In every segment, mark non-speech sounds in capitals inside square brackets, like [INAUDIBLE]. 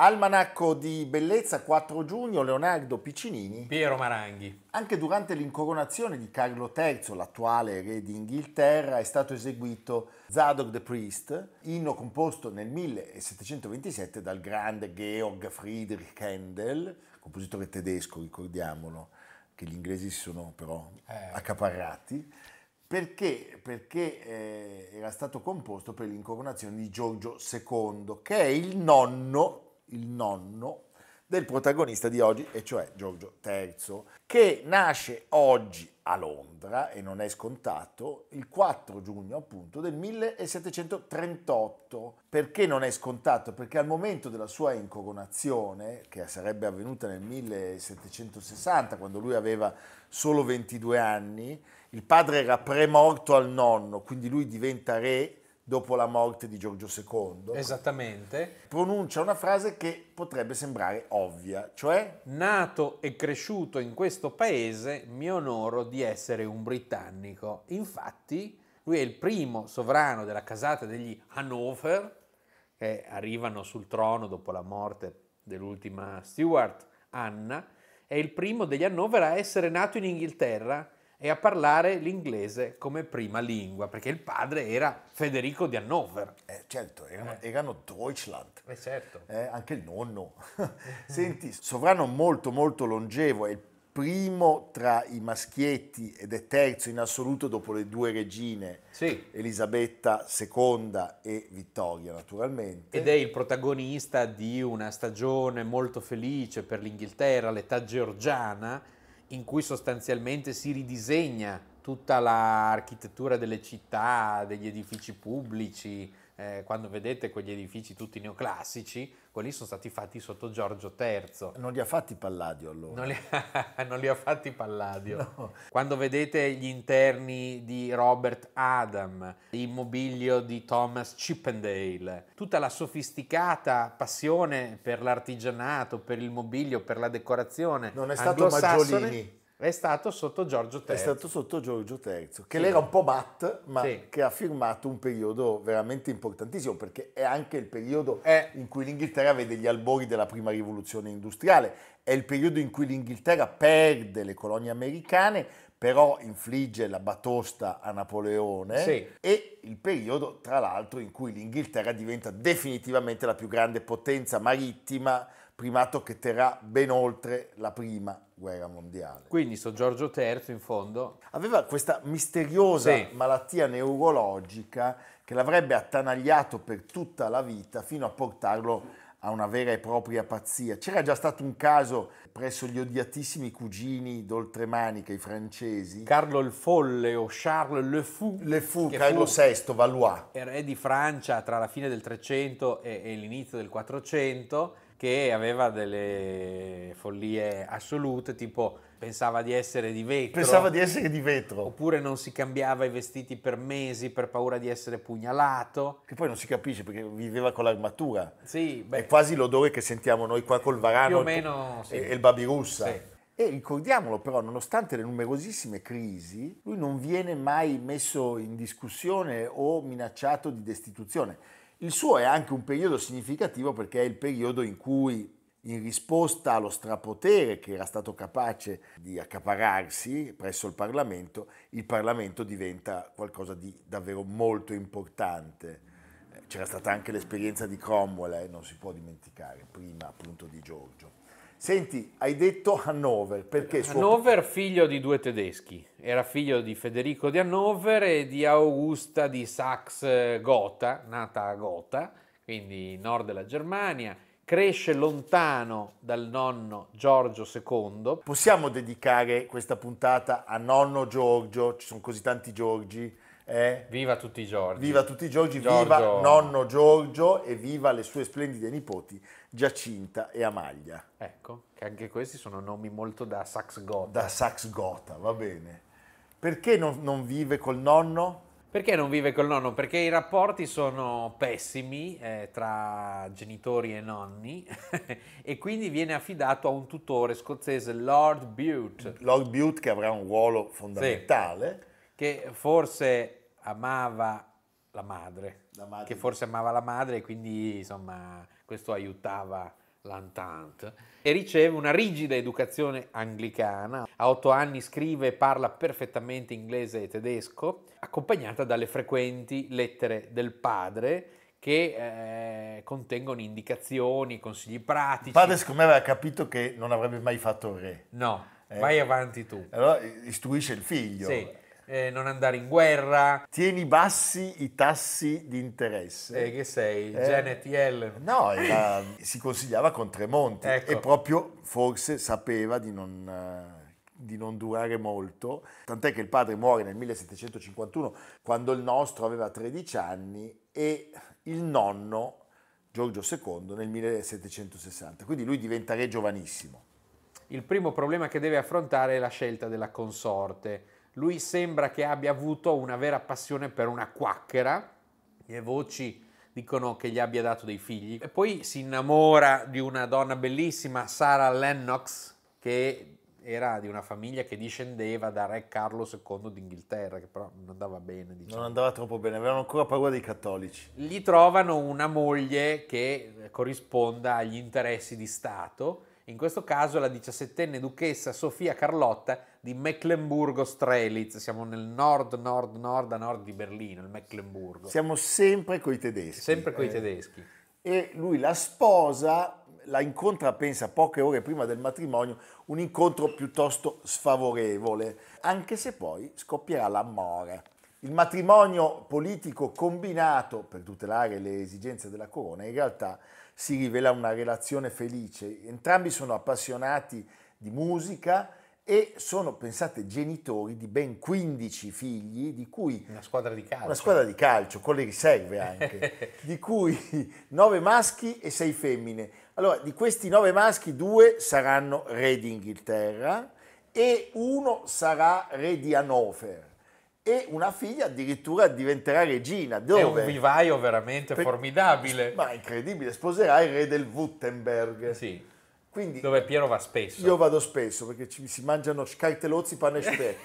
Almanacco di bellezza 4 giugno Leonardo Piccinini. Piero Maranghi. Anche durante l'incoronazione di Carlo III, l'attuale re d'Inghilterra, è stato eseguito Zadok the Priest, inno composto nel 1727 dal grande Georg Friedrich Händel, compositore tedesco, ricordiamolo, che gli inglesi si sono però eh. accaparrati. Perché? Perché eh, era stato composto per l'incoronazione di Giorgio II, che è il nonno il nonno del protagonista di oggi, e cioè Giorgio III, che nasce oggi a Londra, e non è scontato, il 4 giugno appunto del 1738. Perché non è scontato? Perché al momento della sua incoronazione, che sarebbe avvenuta nel 1760, quando lui aveva solo 22 anni, il padre era premorto al nonno, quindi lui diventa re dopo la morte di Giorgio II. Esattamente. Pronuncia una frase che potrebbe sembrare ovvia, cioè Nato e cresciuto in questo paese, mi onoro di essere un britannico. Infatti, lui è il primo sovrano della casata degli Hanover che arrivano sul trono dopo la morte dell'ultima Stuart, Anna, è il primo degli Hanover a essere nato in Inghilterra e a parlare l'inglese come prima lingua, perché il padre era Federico di Hannover. Eh, certo, erano, eh. erano Deutschland. Eh, certo. Eh, anche il nonno. [LAUGHS] Senti, sovrano molto molto longevo, è il primo tra i maschietti ed è terzo in assoluto dopo le due regine, sì. Elisabetta II e Vittoria naturalmente. Ed è il protagonista di una stagione molto felice per l'Inghilterra, l'età georgiana, in cui sostanzialmente si ridisegna tutta l'architettura delle città, degli edifici pubblici, eh, quando vedete quegli edifici tutti neoclassici, quelli sono stati fatti sotto Giorgio III. Non li ha fatti Palladio allora? Non li, [LAUGHS] non li ha fatti Palladio. No. Quando vedete gli interni di Robert Adam, il mobilio di Thomas Chippendale, tutta la sofisticata passione per l'artigianato, per il mobilio, per la decorazione. Non è stato Maggiolini. È stato sotto Giorgio III. È stato sotto Giorgio III, che sì. l'era un po' Matt, ma sì. che ha firmato un periodo veramente importantissimo, perché è anche il periodo è. in cui l'Inghilterra vede gli albori della prima rivoluzione industriale, è il periodo in cui l'Inghilterra perde le colonie americane, però infligge la batosta a Napoleone sì. e il periodo, tra l'altro, in cui l'Inghilterra diventa definitivamente la più grande potenza marittima, primato che terrà ben oltre la prima guerra mondiale. Quindi so Giorgio III in fondo. Aveva questa misteriosa sì. malattia neurologica che l'avrebbe attanagliato per tutta la vita fino a portarlo a una vera e propria pazzia. C'era già stato un caso presso gli odiatissimi cugini d'oltremanica, i francesi. Carlo il Folle o Charles Le Fou. Le Fou, Carlo VI, Valois. Re di Francia tra la fine del 300 e, e l'inizio del 400 che aveva delle follie assolute, tipo pensava di essere di vetro. Pensava di essere di vetro. Oppure non si cambiava i vestiti per mesi per paura di essere pugnalato. Che poi non si capisce perché viveva con l'armatura. Sì, beh, È quasi l'odore che sentiamo noi qua col varano. Più o meno, e, sì. e il babirussa. Sì. E ricordiamolo però, nonostante le numerosissime crisi, lui non viene mai messo in discussione o minacciato di destituzione il suo è anche un periodo significativo perché è il periodo in cui in risposta allo strapotere che era stato capace di accapararsi presso il Parlamento, il Parlamento diventa qualcosa di davvero molto importante. C'era stata anche l'esperienza di Cromwell, eh, non si può dimenticare, prima appunto di Giorgio. Senti, hai detto Hannover, perché suo... Hannover figlio di due tedeschi, era figlio di Federico di Hannover e di Augusta di Saxe-Gotha, nata a Gotha, quindi nord della Germania, cresce lontano dal nonno Giorgio II. Possiamo dedicare questa puntata a nonno Giorgio, ci sono così tanti Giorgi, eh? Viva tutti i Giorgi. Viva tutti i Giorgi, Giorgio. viva nonno Giorgio e viva le sue splendide nipoti Giacinta e Amaglia. Ecco, che anche questi sono nomi molto da sax Gotha. Da sax Gotha, va bene. Perché non, non vive col nonno? Perché non vive col nonno? Perché i rapporti sono pessimi eh, tra genitori e nonni [LAUGHS] e quindi viene affidato a un tutore scozzese, Lord Bute. Lord Bute che avrà un ruolo fondamentale. Sì, che forse amava la madre, la madre, che forse amava la madre e quindi insomma questo aiutava l'Entente e riceve una rigida educazione anglicana. A otto anni scrive e parla perfettamente inglese e tedesco, accompagnata dalle frequenti lettere del padre che eh, contengono indicazioni, consigli pratici. Il padre secondo me aveva capito che non avrebbe mai fatto re. No, eh, vai avanti tu. Allora istruisce il figlio. Sì eh, non andare in guerra. Tieni bassi i tassi di interesse. Eh, che sei? Eh, Janet Yellen? No, era, si consigliava con Tremonti ecco. e proprio forse sapeva di non eh, di non durare molto, tant'è che il padre muore nel 1751 quando il nostro aveva 13 anni e il nonno Giorgio II nel 1760, quindi lui diventa re giovanissimo. Il primo problema che deve affrontare è la scelta della consorte lui sembra che abbia avuto una vera passione per una quacchera, le voci dicono che gli abbia dato dei figli. E poi si innamora di una donna bellissima, Sarah Lennox, che era di una famiglia che discendeva da re Carlo II d'Inghilterra, che però non andava bene. Diciamo. Non andava troppo bene, avevano ancora paura dei cattolici. Gli trovano una moglie che corrisponda agli interessi di Stato in questo caso la diciassettenne duchessa Sofia Carlotta di Mecklenburgo-Strelitz, siamo nel nord, nord, nord a nord di Berlino, il Mecklenburgo. Siamo sempre coi tedeschi. Sempre coi eh. tedeschi. E lui la sposa, la incontra, pensa, poche ore prima del matrimonio, un incontro piuttosto sfavorevole, anche se poi scoppierà l'amore. Il matrimonio politico combinato per tutelare le esigenze della corona in realtà si rivela una relazione felice. Entrambi sono appassionati di musica e sono, pensate, genitori di ben 15 figli, di cui... Una squadra di calcio. Una squadra di calcio, con le riserve anche, [LAUGHS] di cui 9 maschi e 6 femmine. Allora, di questi 9 maschi, 2 saranno re d'Inghilterra e uno sarà re di Hannover e una figlia addirittura diventerà regina. Dove? È un vivaio veramente per... formidabile. Ma incredibile, sposerà il re del Wittenberg. Sì. Quindi, dove Piero va spesso. Io vado spesso perché ci, si mangiano scartelozzi, pane e [LAUGHS] speck.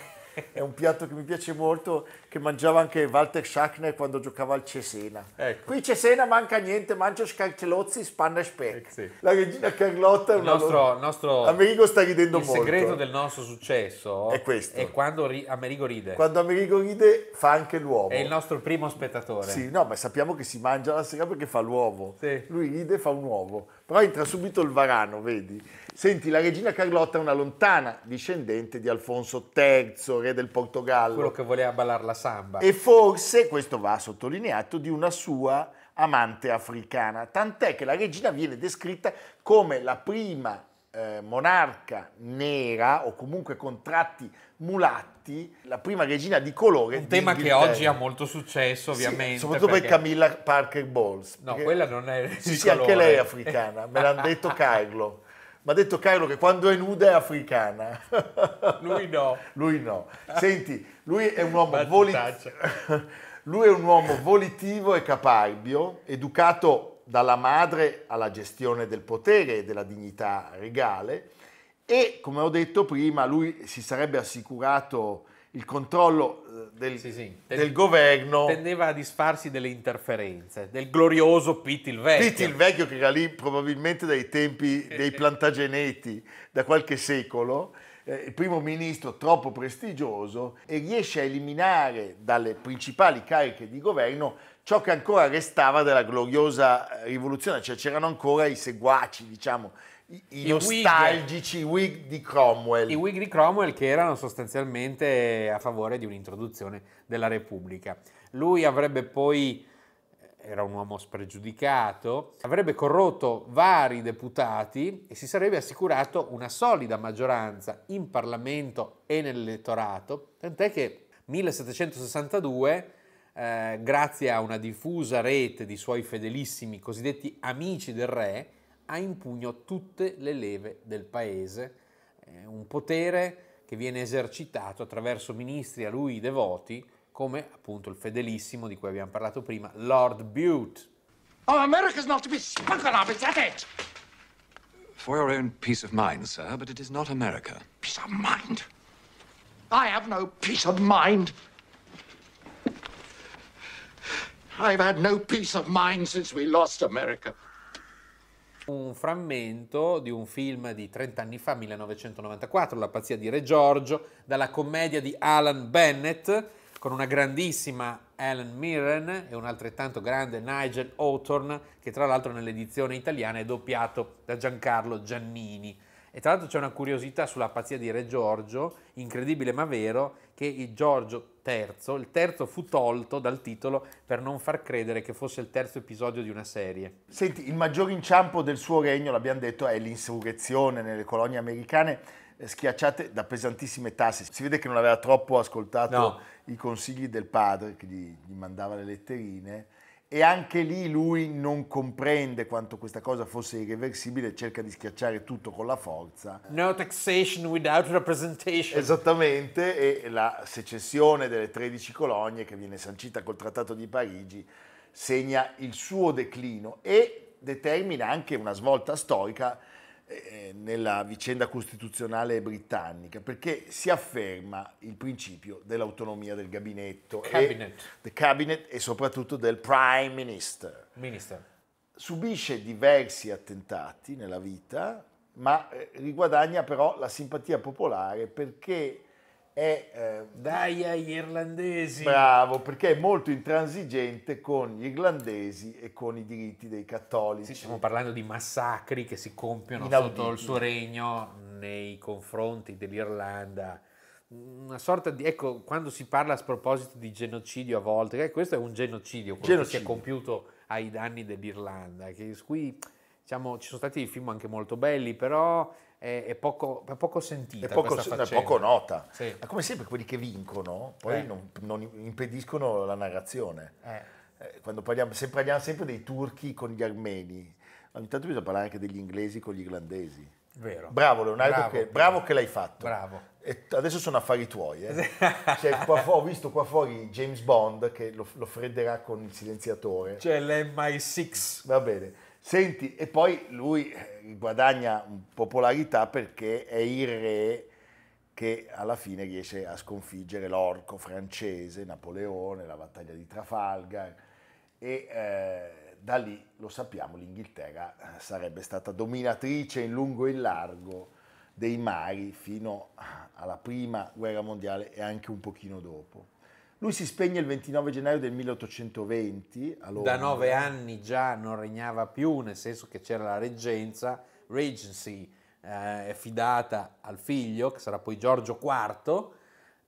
È un piatto che mi piace molto che mangiava anche Walter Schachner quando giocava al Cesena. Ecco. Qui Cesena manca niente, mangia scalcelozzi, spanna e spec. Eh, sì. La regina Carlotta è un Il nostro, nostro... Amerigo sta ridendo il molto. Il segreto del nostro successo è questo. È quando ri... Amerigo ride. Quando Amerigo ride fa anche l'uovo. È il nostro primo spettatore. Sì, no, ma sappiamo che si mangia la sera perché fa l'uovo. Sì. Lui ride e fa un uovo. Però entra subito il varano, vedi. Senti, la regina Carlotta è una lontana discendente di Alfonso III, re del Portogallo. Quello che voleva ballare la samba. E forse, questo va sottolineato, di una sua amante africana, tant'è che la regina viene descritta come la prima eh, monarca nera o comunque con tratti mulatti, la prima regina di colore. Un tema che oggi ha molto successo, ovviamente. Sì, soprattutto perché... per Camilla Parker Bowles. No, quella non è. Sì, sì, anche lei è africana, me l'hanno detto Carlo. [LAUGHS] Mi ha detto Cairo che quando è nuda è africana. [LAUGHS] Lui no. lui no. Senti, lui è un uomo, voli... [LAUGHS] lui è un uomo volitivo e caparbio, educato dalla madre alla gestione del potere e della dignità regale e, come ho detto prima, lui si sarebbe assicurato il controllo eh, del, sì, sì. del governo. Tendeva a disfarsi delle interferenze, del glorioso Pitti il Vecchio. Pitti il Vecchio che era lì probabilmente dai tempi dei [LAUGHS] Plantageneti, da qualche secolo, eh, primo ministro troppo prestigioso e riesce a eliminare dalle principali cariche di governo ciò che ancora restava della gloriosa eh, rivoluzione, cioè c'erano ancora i seguaci, diciamo, i, i nostalgici Whig di Cromwell. I Whig di Cromwell che erano sostanzialmente a favore di un'introduzione della Repubblica. Lui avrebbe poi, era un uomo spregiudicato, avrebbe corrotto vari deputati e si sarebbe assicurato una solida maggioranza in Parlamento e nell'elettorato, tant'è che 1762 eh, grazie a una diffusa rete di suoi fedelissimi cosiddetti amici del re, ha in pugno tutte le leve del paese, eh, un potere che viene esercitato attraverso ministri a lui devoti, come appunto il fedelissimo di cui abbiamo parlato prima, Lord Bute. Oh, America's not to be spoken of, is that it? For your own peace of mind, sir, but it is not America. Peace of mind? I have no peace of mind. I've had no peace of mind since we lost America un frammento di un film di 30 anni fa, 1994, La pazzia di Re Giorgio, dalla commedia di Alan Bennett, con una grandissima Alan Mirren e un altrettanto grande Nigel Hawthorne, che tra l'altro nell'edizione italiana è doppiato da Giancarlo Giannini. E tra l'altro c'è una curiosità sulla pazzia di Re Giorgio, incredibile ma vero, che il Giorgio III, il terzo fu tolto dal titolo per non far credere che fosse il terzo episodio di una serie. Senti, il maggior inciampo del suo regno, l'abbiamo detto, è l'insurrezione nelle colonie americane eh, schiacciate da pesantissime tasse. Si vede che non aveva troppo ascoltato no. i consigli del padre, che gli, gli mandava le letterine e anche lì lui non comprende quanto questa cosa fosse irreversibile e cerca di schiacciare tutto con la forza. No taxation without representation. Esattamente, e la secessione delle 13 colonie che viene sancita col Trattato di Parigi segna il suo declino e determina anche una svolta storica eh, nella vicenda costituzionale britannica, perché si afferma il principio dell'autonomia del gabinetto, cabinet. E, cabinet e soprattutto del prime minister. minister. Subisce diversi attentati nella vita, ma eh, riguadagna però la simpatia popolare perché è... Eh, Dai agli irlandesi! Bravo, perché è molto intransigente con gli irlandesi e con i diritti dei cattolici. Sì, stiamo parlando di massacri che si compiono Inauditi. sotto il suo regno nei confronti dell'Irlanda. Una sorta di... Ecco, quando si parla a sproposito di genocidio a volte, eh, questo è un genocidio, quello genocidio. che si è compiuto ai danni dell'Irlanda, che, su diciamo, ci sono stati dei film anche molto belli, però è, è, poco, è poco, sentita. È poco, è poco nota. Sì. Ma come sempre quelli che vincono poi eh. non, non, impediscono la narrazione. Eh. eh quando parliamo, se parliamo sempre dei turchi con gli armeni, ogni tanto bisogna parlare anche degli inglesi con gli irlandesi. Vero. Bravo Leonardo, bravo, che, bravo che l'hai fatto. Bravo. E adesso sono affari tuoi. Eh. Cioè, qua, ho visto qua fuori James Bond che lo, lo fredderà con il silenziatore. C'è cioè, l'MI6. Va bene. Senti, e poi lui eh, guadagna popolarità perché è il re che alla fine riesce a sconfiggere l'orco francese, Napoleone, la battaglia di Trafalgar e eh, da lì, lo sappiamo, l'Inghilterra eh, sarebbe stata dominatrice in lungo e in largo dei mari fino alla prima guerra mondiale e anche un pochino dopo. Lui si spegne il 29 gennaio del 1820. Da nove anni già non regnava più, nel senso che c'era la reggenza, regency eh, è fidata al figlio, che sarà poi Giorgio IV,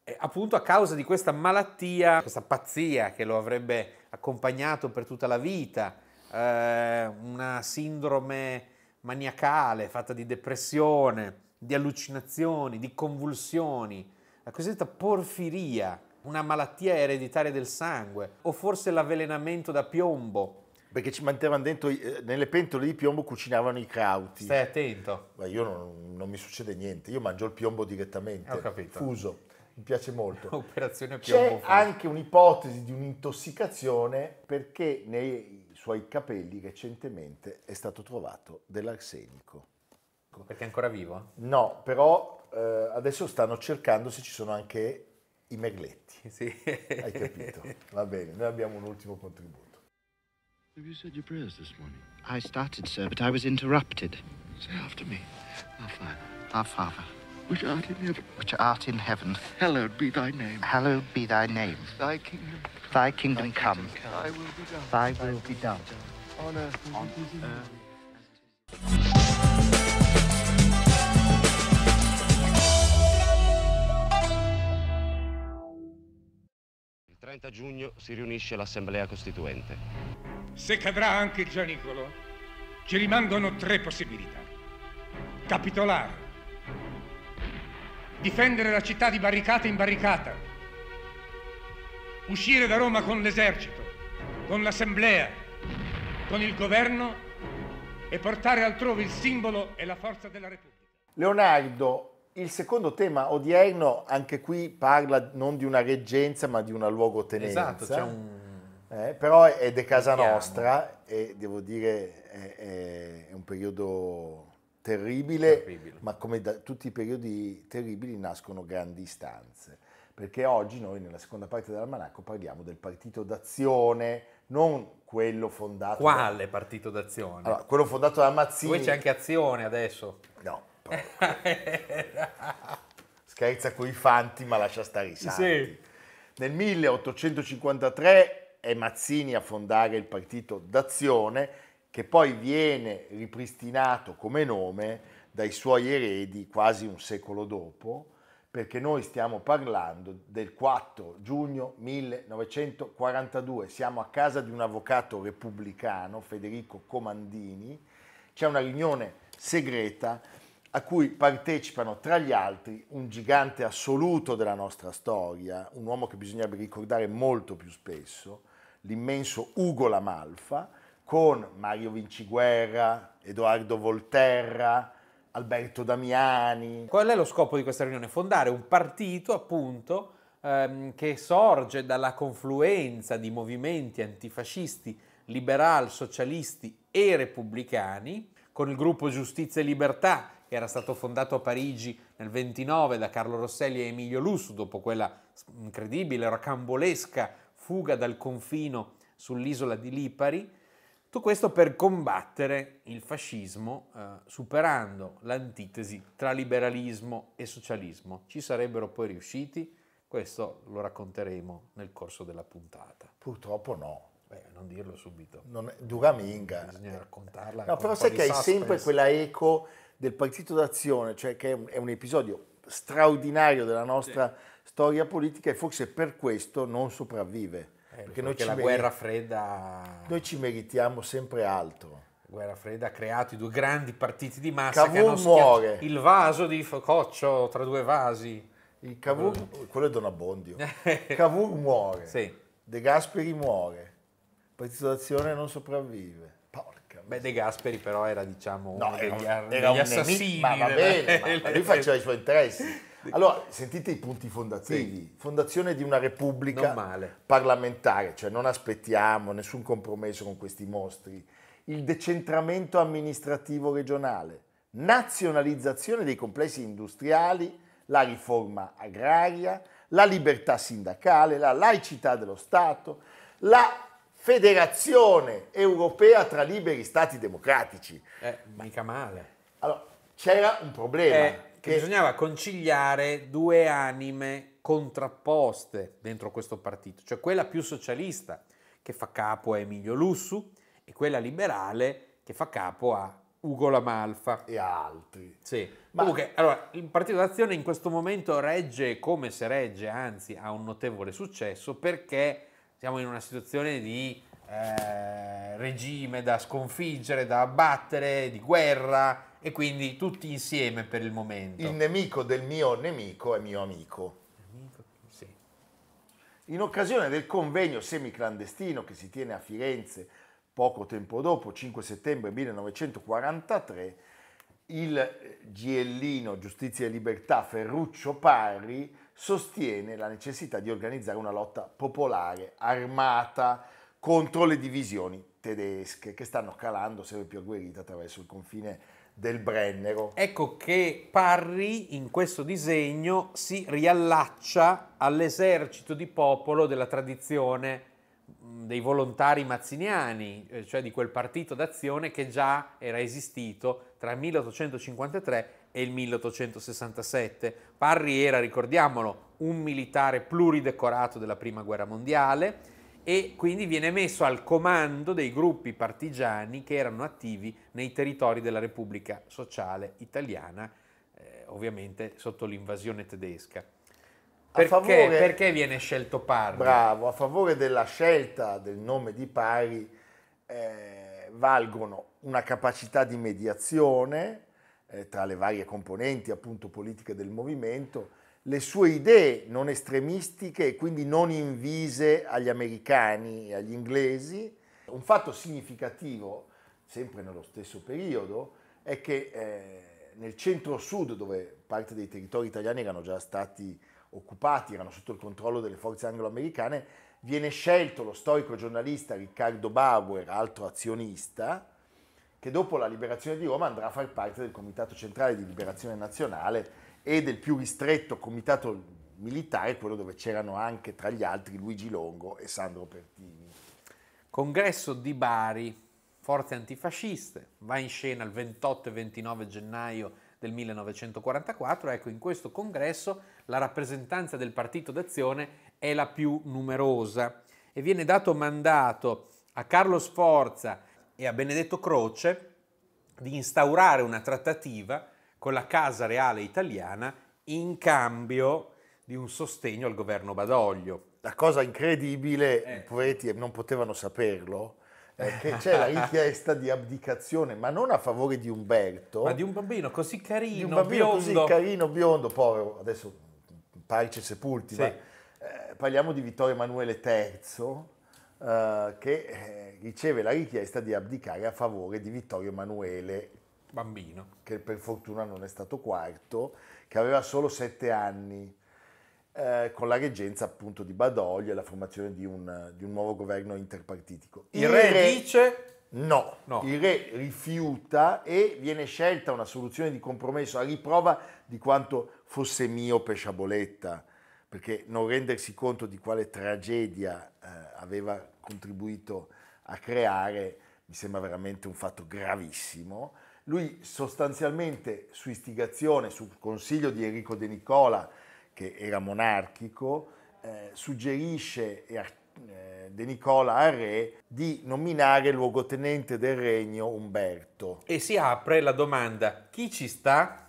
e, appunto a causa di questa malattia, questa pazzia che lo avrebbe accompagnato per tutta la vita, eh, una sindrome maniacale fatta di depressione, di allucinazioni, di convulsioni, la cosiddetta porfiria una malattia ereditaria del sangue o forse l'avvelenamento da piombo. Perché ci mettevano dentro, eh, nelle pentole di piombo cucinavano i crauti. Stai attento. Ma io non, non mi succede niente, io mangio il piombo direttamente. Ho capito. Fuso, mi piace molto. [LAUGHS] Operazione piombo. C'è fuso. anche un'ipotesi di un'intossicazione perché nei suoi capelli recentemente è stato trovato dell'arsenico. Perché è ancora vivo? No, però eh, adesso stanno cercando se ci sono anche i merletti. [LAUGHS] Sì. Hai capito. Va bene, noi abbiamo un ultimo contributo. Have you said your prayers this morning? I started, sir, but I was interrupted. Say after me. Our Father. Our Father. Which art in heaven. Which art in heaven. Hallowed be thy name. Hallowed be thy name. Thy kingdom come. Thy kingdom come. Thy will be done. Thy will be done. On earth. On earth. 30 giugno si riunisce l'Assemblea Costituente. Se cadrà anche Gianicolo, ci rimangono tre possibilità. Capitolare, difendere la città di barricata in barricata, uscire da Roma con l'esercito, con l'Assemblea, con il governo e portare altrove il simbolo e la forza della Repubblica. Leonardo il secondo tema odierno, anche qui parla non di una reggenza ma di una luogotenenza. Esatto, c'è un... eh, però è de casa nostra e devo dire è, è un periodo terribile, terribile. ma come da, tutti i periodi terribili nascono grandi istanze. Perché oggi noi nella seconda parte dell'almanacco parliamo del partito d'azione, non quello fondato... Quale da... partito d'azione? Allora, quello fondato da Mazzini... Poi c'è anche azione adesso. No, Scherza coi fanti, ma lascia stare i santi. Sì. Nel 1853 è Mazzini a fondare il partito d'Azione, che poi viene ripristinato come nome dai suoi eredi quasi un secolo dopo, perché noi stiamo parlando del 4 giugno 1942, siamo a casa di un avvocato repubblicano, Federico Comandini, c'è una riunione segreta a cui partecipano tra gli altri un gigante assoluto della nostra storia, un uomo che bisognerebbe ricordare molto più spesso, l'immenso Ugo Lamalfa, con Mario Vinciguerra, Edoardo Volterra, Alberto Damiani. Qual è lo scopo di questa riunione? Fondare un partito, appunto, ehm, che sorge dalla confluenza di movimenti antifascisti, liberal, socialisti e repubblicani, con il gruppo Giustizia e Libertà che era stato fondato a Parigi nel 29 da Carlo Rosselli e Emilio Lussu, dopo quella incredibile, rocambolesca fuga dal confino sull'isola di Lipari. Tutto questo per combattere il fascismo, eh, superando l'antitesi tra liberalismo e socialismo. Ci sarebbero poi riusciti? Questo lo racconteremo nel corso della puntata. Purtroppo no. Beh, non dirlo subito. Non è, duraminga. Bisogna raccontarla. No, però sai che suspense. hai sempre quella eco del Partito d'Azione, cioè che è un, è un episodio straordinario della nostra sì. storia politica e forse per questo non sopravvive. Eh, perché, perché la meriti- guerra fredda... Noi ci meritiamo sempre altro. La guerra fredda ha creato i due grandi partiti di massa Cavour che hanno muore. il vaso di Fococcio tra due vasi. Il Cavour, quello è Don Abbondio. [LAUGHS] Cavour muore, sì. De Gasperi muore, il Partito d'Azione non sopravvive. Beh, De Gasperi però era, diciamo, no, uno degli, era, degli un assassini. Nemico, ma va bene, ma, [LAUGHS] lui faceva i suoi interessi. [LAUGHS] Allora, sentite i punti fondativi. Sì. Fondazione di una repubblica parlamentare, cioè non aspettiamo nessun compromesso con questi mostri. Il decentramento amministrativo regionale, nazionalizzazione dei complessi industriali, la riforma agraria, la libertà sindacale, la laicità dello Stato, la federazione europea tra liberi stati democratici. Eh, mica male. Allora, c'era un problema. Eh, che, bisognava conciliare due anime contrapposte dentro questo partito, cioè quella più socialista che fa capo a Emilio Lussu e quella liberale che fa capo a Ugo Lamalfa e altri. Sì. Ma... Comunque, allora, il Partito d'Azione in questo momento regge come se regge, anzi ha un notevole successo perché siamo in una situazione di eh, regime da sconfiggere, da abbattere, di guerra e quindi tutti insieme per il momento. Il nemico del mio nemico è mio amico. sì. In occasione del convegno semiclandestino che si tiene a Firenze poco tempo dopo, 5 settembre 1943, il Giellino Giustizia e Libertà Ferruccio Parri sostiene la necessità di organizzare una lotta popolare armata contro le divisioni tedesche che stanno calando sempre più agguerite attraverso il confine del Brennero. Ecco che Parri in questo disegno si riallaccia all'esercito di popolo della tradizione mm, dei volontari mazziniani, eh, cioè di quel partito d'azione che già era esistito tra il 1853 e il 1867. Parri era, ricordiamolo, un militare pluridecorato della Prima Guerra Mondiale e quindi viene messo al comando dei gruppi partigiani che erano attivi nei territori della Repubblica Sociale Italiana, eh, ovviamente sotto l'invasione tedesca. Perché, favore, perché, viene scelto Parri? Bravo, a favore della scelta del nome di Parri. eh, valgono una capacità di mediazione eh, tra le varie componenti appunto politiche del movimento, le sue idee non estremistiche e quindi non invise agli americani e agli inglesi. Un fatto significativo, sempre nello stesso periodo, è che eh, nel centro-sud, dove parte dei territori italiani erano già stati occupati, erano sotto il controllo delle forze anglo-americane, viene scelto lo storico giornalista Riccardo Bauer, altro azionista, che dopo la liberazione di Roma andrà a far parte del Comitato Centrale di Liberazione Nazionale e del più ristretto comitato militare, quello dove c'erano anche tra gli altri Luigi Longo e Sandro Pertini. Congresso di Bari, forze antifasciste, va in scena il 28 e 29 gennaio del 1944, ecco in questo congresso la rappresentanza del Partito d'Azione è la più numerosa e viene dato mandato a Carlo Sforza e a Benedetto Croce di instaurare una trattativa con la Casa Reale italiana in cambio di un sostegno al governo Badoglio. La cosa incredibile, eh. i poeti non potevano saperlo, è che c'è la [LAUGHS] richiesta di abdicazione, ma non a favore di Umberto. Ma di un bambino così carino, di un bambino biondo. così carino, biondo, povero, adesso parici sepulti, sì. ma eh, parliamo di Vittorio Emanuele III eh, che eh, riceve la richiesta di abdicare a favore di Vittorio Emanuele bambino che per fortuna non è stato quarto che aveva solo sette anni eh, con la reggenza appunto di Badoglio e la formazione di un, di un nuovo governo interpartitico. Il, il re, re, dice no. no, il re rifiuta e viene scelta una soluzione di compromesso a riprova di quanto fosse miope Sciaboletta perché non rendersi conto di quale tragedia eh, aveva contribuito a creare mi sembra veramente un fatto gravissimo. Lui sostanzialmente su istigazione, sul consiglio di Enrico De Nicola, che era monarchico, eh, suggerisce eh, De Nicola al re di nominare luogotenente del regno Umberto. E si apre la domanda, chi ci sta?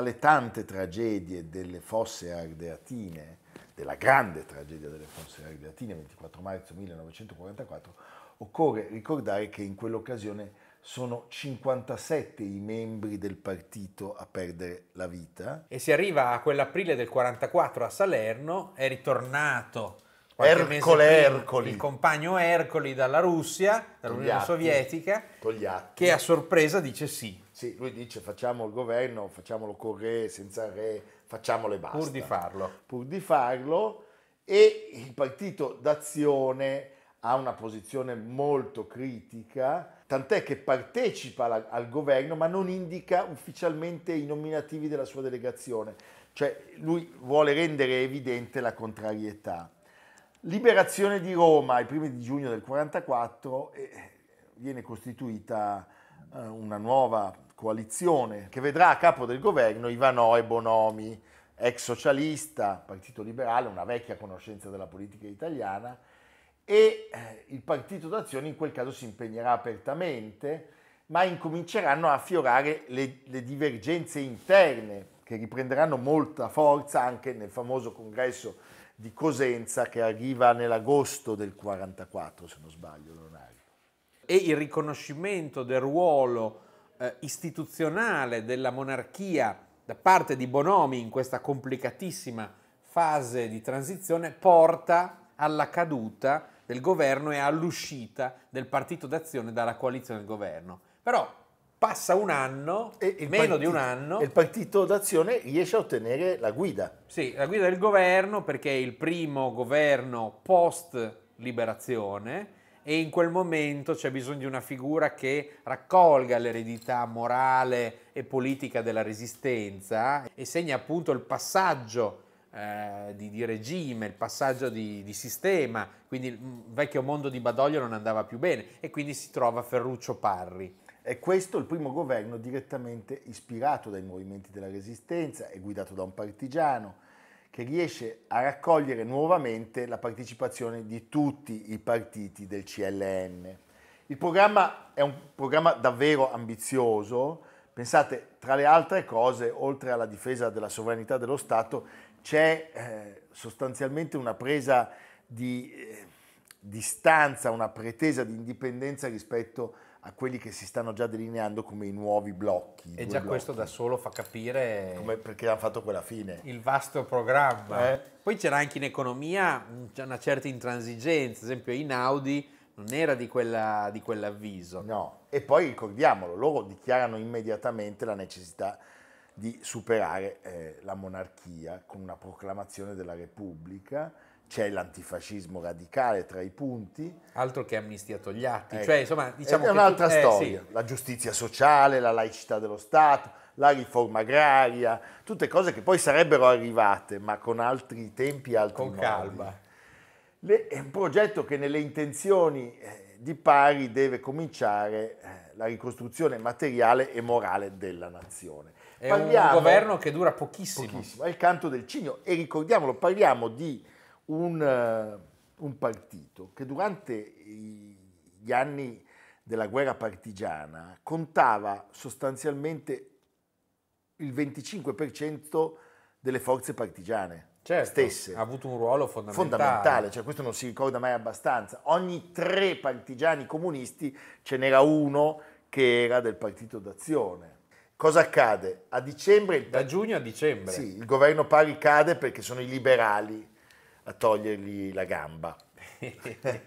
le tante tragedie delle fosse ardeatine, della grande tragedia delle fosse ardeatine, 24 marzo 1944, occorre ricordare che in quell'occasione sono 57 i membri del partito a perdere la vita. E si arriva a quell'aprile del 44 a Salerno, è ritornato Ercole, Ercoli. il compagno Ercoli dalla Russia, dall'Unione Sovietica, Togliatti. che a sorpresa dice sì. Sì, lui dice facciamo il governo, facciamolo con re, senza re, facciamolo e basta. Pur di farlo. Pur di farlo e il partito d'azione ha una posizione molto critica, tant'è che partecipa al, al governo ma non indica ufficialmente i nominativi della sua delegazione, cioè lui vuole rendere evidente la contrarietà. Liberazione di Roma, ai primi di giugno del 44, eh, viene costituita eh, una nuova coalizione che vedrà a capo del governo Ivanoe Bonomi, ex socialista, partito liberale, una vecchia conoscenza della politica italiana, e eh, il partito d'azione in quel caso si impegnerà apertamente, ma incominceranno a fiorare le, le divergenze interne che riprenderanno molta forza anche nel famoso congresso di Cosenza che arriva nell'agosto del 44, se non sbaglio, Leonardo. E il riconoscimento del ruolo eh, istituzionale della monarchia da parte di Bonomi in questa complicatissima fase di transizione porta alla caduta del governo e all'uscita del partito d'azione dalla coalizione del governo. Però passa un anno, meno partito, di un anno. E il partito d'azione riesce a ottenere la guida. Sì, la guida del governo perché è il primo governo post liberazione e in quel momento c'è bisogno di una figura che raccolga l'eredità morale e politica della resistenza e segna appunto il passaggio eh, di, di, regime, il passaggio di, di, sistema, quindi il mm, vecchio mondo di Badoglio non andava più bene e quindi si trova Ferruccio Parri. È questo il primo governo direttamente ispirato dai movimenti della resistenza, è guidato da un partigiano, che riesce a raccogliere nuovamente la partecipazione di tutti i partiti del CLN. Il programma è un programma davvero ambizioso, pensate tra le altre cose, oltre alla difesa della sovranità dello Stato, c'è eh, sostanzialmente una presa di eh, distanza, una pretesa di indipendenza rispetto a a quelli che si stanno già delineando come i nuovi blocchi. e già blocchi. questo da solo fa capire... Come, perché hanno fatto quella fine. Il vasto programma. Eh? Poi c'era anche in economia una certa intransigenza, ad esempio in Audi non era di, quella, di quell'avviso. No, e poi ricordiamolo, loro dichiarano immediatamente la necessità di superare eh, la monarchia con una proclamazione della Repubblica c'è l'antifascismo radicale tra i punti. Altro che amnistia Togliatti, eh, cioè insomma diciamo... È un'altra tu... Eh, storia, eh, sì. la giustizia sociale, la laicità dello Stato, la riforma agraria, tutte cose che poi sarebbero arrivate, ma con altri tempi e altri Con modi. calma. Le, è un progetto che nelle intenzioni eh, di pari deve cominciare eh, la ricostruzione materiale e morale della nazione. È parliamo, un governo che dura pochissimo. pochissimo. È il canto del cigno e ricordiamolo, parliamo di un, eh, un partito che durante gli anni della guerra partigiana contava sostanzialmente il 25% delle forze partigiane certo, stesse. Ha avuto un ruolo fondamentale. Fondamentale, cioè questo non si ricorda mai abbastanza. Ogni tre partigiani comunisti ce n'era uno che era del Partito d'Azione. Cosa accade? A dicembre... Da giugno a dicembre. Sì, il governo Pari cade perché sono i liberali a togliergli la gamba. [LAUGHS] eh,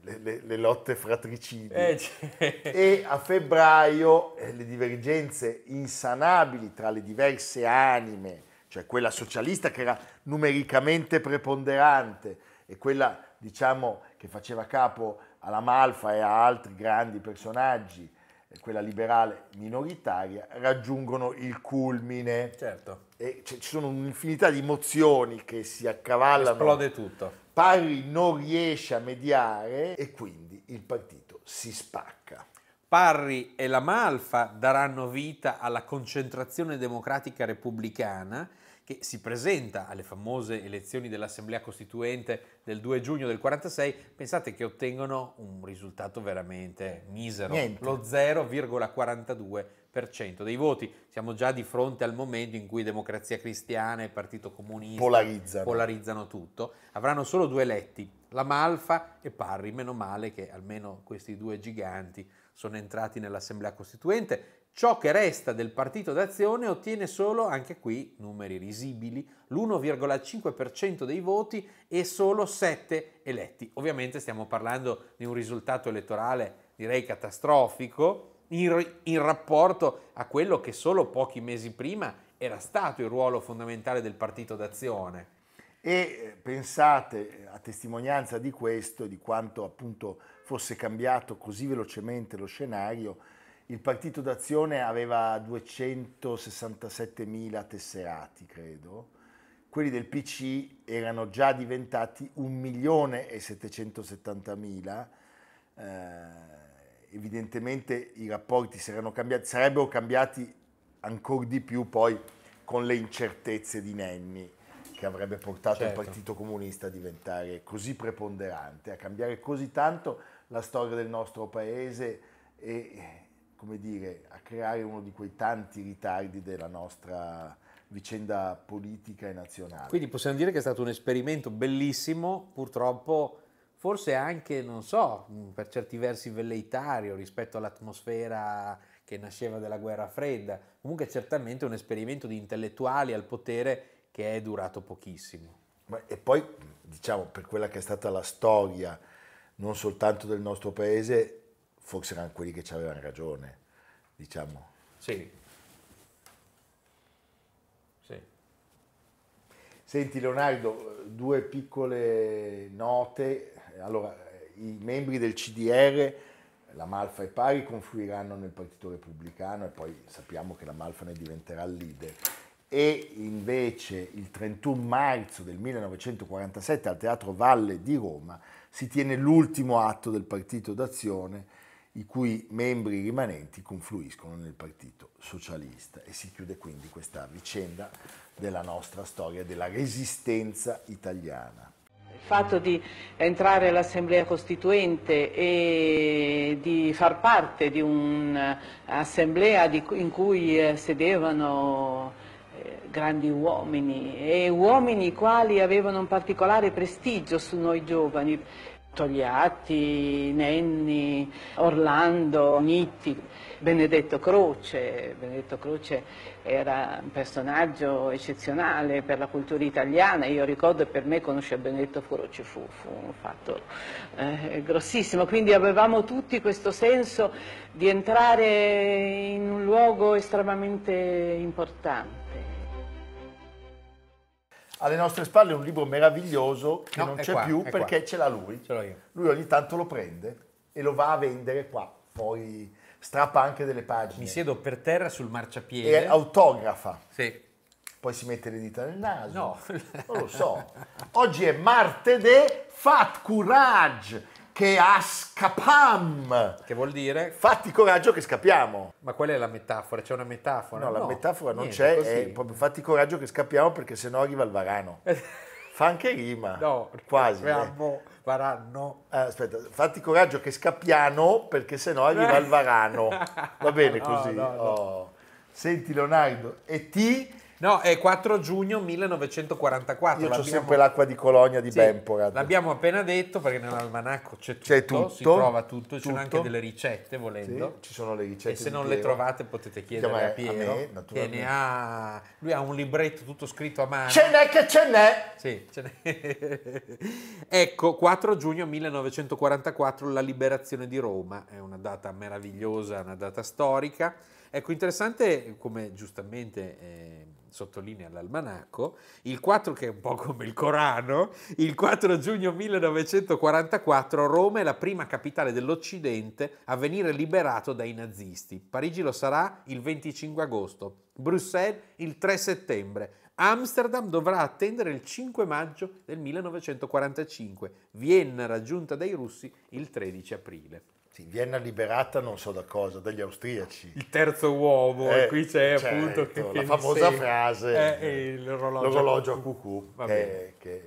le, le, le, lotte fratricide eh, e a febbraio eh, le divergenze insanabili tra le diverse anime, cioè quella socialista che era numericamente preponderante e quella diciamo che faceva capo alla Malfa e a altri grandi personaggi eh, quella liberale minoritaria, raggiungono il culmine. Certo. E c- ci sono un'infinità di mozioni che si accavallano. Esplode tutto. Parri non riesce a mediare e quindi il partito si spacca. Parri e la Malfa daranno vita alla concentrazione democratica repubblicana che si presenta alle famose elezioni dell'Assemblea Costituente del 2 giugno del 46, pensate che ottengono un risultato veramente misero, Niente. lo 0,42% dei voti. Siamo già di fronte al momento in cui Democrazia Cristiana e Partito Comunista polarizzano, polarizzano tutto. Avranno solo due eletti, la Malfa e Parri, meno male che almeno questi due giganti sono entrati nell'Assemblea Costituente Ciò che resta del partito d'azione ottiene solo, anche qui numeri risibili, l'1,5% dei voti e solo 7 eletti. Ovviamente stiamo parlando di un risultato elettorale direi catastrofico in, in rapporto a quello che solo pochi mesi prima era stato il ruolo fondamentale del partito d'azione. E eh, pensate, a testimonianza di questo, di quanto appunto fosse cambiato così velocemente lo scenario, il partito d'azione aveva 267 mila tesserati, credo. Quelli del PC erano già diventati 1 milione e 770 mila. Eh, evidentemente i rapporti cambiati, sarebbero cambiati ancora di più poi con le incertezze di Nenni che avrebbe portato certo. il Partito Comunista a diventare così preponderante, a cambiare così tanto la storia del nostro paese e come dire, a creare uno di quei tanti ritardi della nostra vicenda politica e nazionale. Quindi possiamo dire che è stato un esperimento bellissimo, purtroppo forse anche, non so, per certi versi velleitario rispetto all'atmosfera che nasceva della guerra fredda, comunque certamente un esperimento di intellettuali al potere che è durato pochissimo. E poi, diciamo, per quella che è stata la storia, non soltanto del nostro paese, forse erano quelli che ci avevano ragione, diciamo. Sì. sì. Senti Leonardo, due piccole note. Allora, i membri del CDR, la Malfa e Pari, confluiranno nel Partito Repubblicano e poi sappiamo che la Malfa ne diventerà il leader. E invece il 31 marzo del 1947 al Teatro Valle di Roma si tiene l'ultimo atto del Partito d'Azione i cui membri rimanenti confluiscono nel Partito Socialista e si chiude quindi questa vicenda della nostra storia della resistenza italiana. Il fatto di entrare all'Assemblea Costituente e di far parte di un'assemblea in cui eh, sedevano eh, grandi uomini e uomini quali avevano un particolare prestigio su noi giovani Togliatti, Nenni, Orlando, Nitti, Benedetto Croce. Benedetto Croce era un personaggio eccezionale per la cultura italiana, io ricordo per me conoscere Benedetto Croce fu, fu un fatto eh, grossissimo, quindi avevamo tutti questo senso di entrare in un luogo estremamente importante alle nostre spalle un libro meraviglioso che no, non c'è qua, più perché qua. ce l'ha lui. Ce lui ogni tanto lo prende e lo va a vendere qua, poi strappa anche delle pagine. Mi siedo per terra sul marciapiede. E autografa. Sì. Poi si mette le dita nel naso. No. Non lo so. Oggi è martedì, fat courage! che ascapam. Che vuol dire? Fatti coraggio che scappiamo. Ma qual è la metafora? C'è una metafora? No, no. la metafora non Niente, c'è, così. è proprio fatti coraggio che scappiamo perché sennò arriva il varano. [LAUGHS] Fa anche rima. No, quasi. Abbiamo eh. varano. Eh, aspetta, fatti coraggio che scappiamo perché sennò arriva il varano. [LAUGHS] Va bene così. No, oh. Senti Leonardo, e ti No, è 4 giugno 1944. Io ho sempre l'acqua di Colonia di sì, Bempora. L'abbiamo appena detto perché nell'almanacco c'è tutto, c'è tutto si trova tutto, ci sono anche delle ricette volendo. Sì, ci sono le ricette. E se non Piero. le trovate potete chiedere a Piero, a me, che ne ha... Lui ha un libretto tutto scritto a mano. Ce n'è che ce n'è! Sì, ce n'è. [LAUGHS] ecco, 4 giugno 1944, la liberazione di Roma. È una data meravigliosa, una data storica. Ecco, interessante come giustamente... Eh, sottolinea l'almanacco, il 4 che è un po' come il Corano, il 4 giugno 1944 Roma è la prima capitale dell'Occidente a venire liberato dai nazisti. Parigi lo sarà il 25 agosto, Bruxelles il 3 settembre, Amsterdam dovrà attendere il 5 maggio del 1945, Vienna raggiunta dai russi il 13 aprile. Sì, Vienna liberata non so da cosa, dagli austriaci. Il terzo uomo, eh, cioè, ecco, eh, e qui c'è certo, appunto... Che, la famosa sì, frase, eh, l'orologio, l'orologio a cucù, che, che,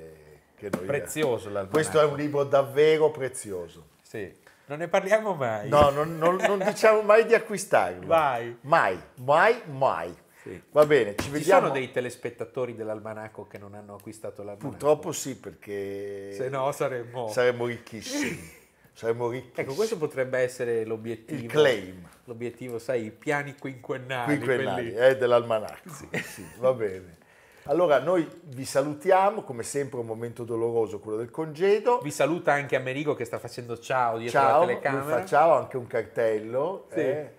che noi... Eh, prezioso l'almanacco. Questo è un libro davvero prezioso. Sì, non ne parliamo mai. No, non, non, non diciamo mai di acquistarlo. Vai. Mai, mai, mai. Sì. Va bene, ci, ci vediamo. Ci sono dei telespettatori dell'Almanaco che non hanno acquistato l'Almanaco? Purtroppo sì, perché... Se no saremmo... Saremmo ricchissimi. [LAUGHS] saremmo cioè, ricchi. Ecco, questo potrebbe essere l'obiettivo. Il claim. L'obiettivo, sai, i piani quinquennali. Quinquennali, quelli... eh, dell'almanacco. Sì. sì, va bene. Allora, noi vi salutiamo, come sempre un momento doloroso quello del congedo. Vi saluta anche Amerigo che sta facendo ciao dietro ciao, la telecamera. Ciao, ciao, anche un cartello. Sì. Eh,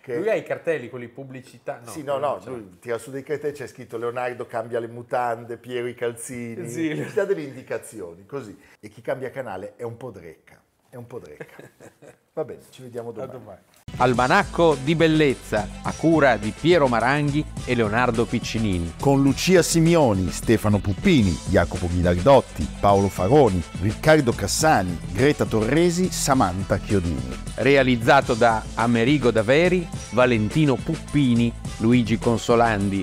che... Lui ha i cartelli, quelli pubblicità. No, sì, no, no, cioè. lui tira su dei cartelli, c'è scritto Leonardo cambia le mutande, Piero i calzini, sì. ci dà delle indicazioni, così. E chi cambia canale è un po' drecca è un po' drecca. [LAUGHS] Va bene, ci vediamo domani. domani. Almanacco di bellezza a cura di Piero Maranghi e Leonardo Piccinini. Con Lucia Simioni, Stefano Puppini, Jacopo Ghilardotti, Paolo Faroni, Riccardo Cassani, Greta Torresi, Samantha Chiodini. Realizzato da Amerigo Daveri, Valentino Puppini, Luigi Consolandi